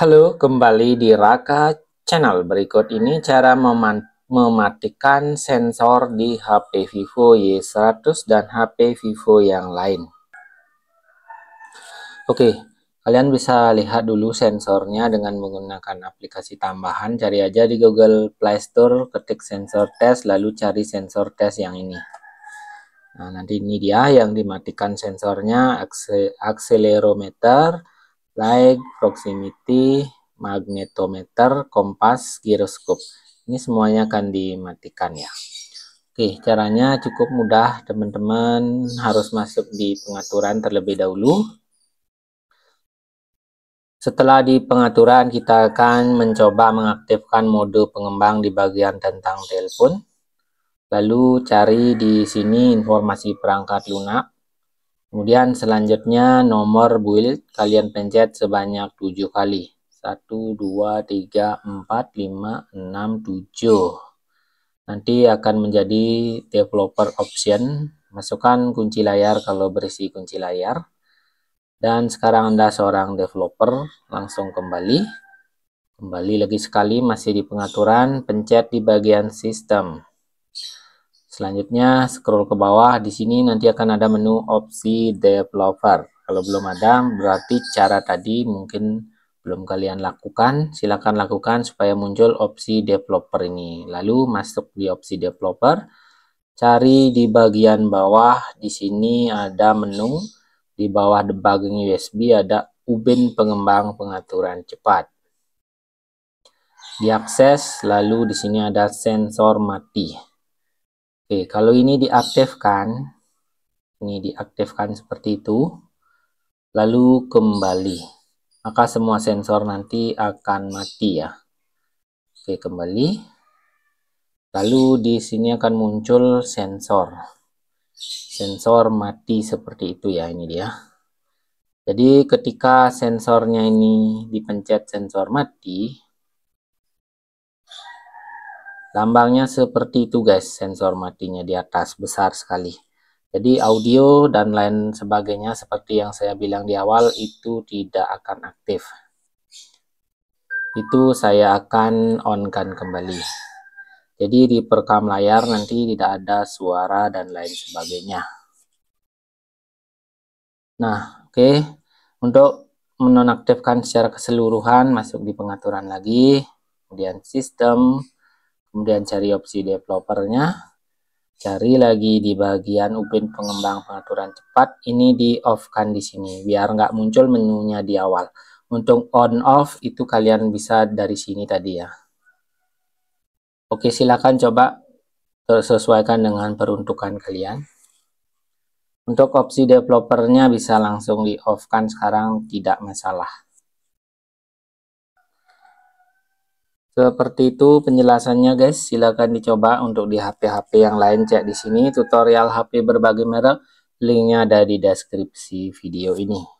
Halo, kembali di Raka Channel. Berikut ini cara mematikan sensor di HP Vivo Y100 dan HP Vivo yang lain. Oke, kalian bisa lihat dulu sensornya dengan menggunakan aplikasi tambahan. Cari aja di Google Play Store, ketik sensor test, lalu cari sensor test yang ini. Nah, nanti ini dia yang dimatikan sensornya, akselerometer like proximity, magnetometer, kompas, giroskop. Ini semuanya akan dimatikan ya. Oke, caranya cukup mudah teman-teman harus masuk di pengaturan terlebih dahulu. Setelah di pengaturan kita akan mencoba mengaktifkan mode pengembang di bagian tentang telepon. Lalu cari di sini informasi perangkat lunak Kemudian selanjutnya nomor build kalian pencet sebanyak 7 kali. 1, 2, 3, 4, 5, 6, 7. Nanti akan menjadi developer option. Masukkan kunci layar kalau berisi kunci layar. Dan sekarang Anda seorang developer, langsung kembali. Kembali lagi sekali masih di pengaturan, pencet di bagian sistem. Selanjutnya scroll ke bawah, di sini nanti akan ada menu opsi developer. Kalau belum ada, berarti cara tadi mungkin belum kalian lakukan. Silakan lakukan supaya muncul opsi developer ini. Lalu masuk di opsi developer, cari di bagian bawah, di sini ada menu di bawah debugging USB ada ubin pengembang pengaturan cepat diakses lalu di sini ada sensor mati Oke, kalau ini diaktifkan, ini diaktifkan seperti itu, lalu kembali. Maka semua sensor nanti akan mati ya. Oke, kembali. Lalu di sini akan muncul sensor. Sensor mati seperti itu ya, ini dia. Jadi ketika sensornya ini dipencet sensor mati, lambangnya seperti itu guys sensor matinya di atas besar sekali jadi audio dan lain sebagainya seperti yang saya bilang di awal itu tidak akan aktif itu saya akan on kan kembali jadi di perekam layar nanti tidak ada suara dan lain sebagainya nah oke okay. untuk menonaktifkan secara keseluruhan masuk di pengaturan lagi kemudian sistem kemudian cari opsi developernya cari lagi di bagian upin pengembang pengaturan cepat ini di off kan di sini biar nggak muncul menunya di awal untuk on off itu kalian bisa dari sini tadi ya Oke silakan coba sesuaikan dengan peruntukan kalian untuk opsi developernya bisa langsung di off kan sekarang tidak masalah Seperti itu penjelasannya guys, silakan dicoba untuk di HP-HP yang lain cek di sini tutorial HP berbagai merek, linknya ada di deskripsi video ini.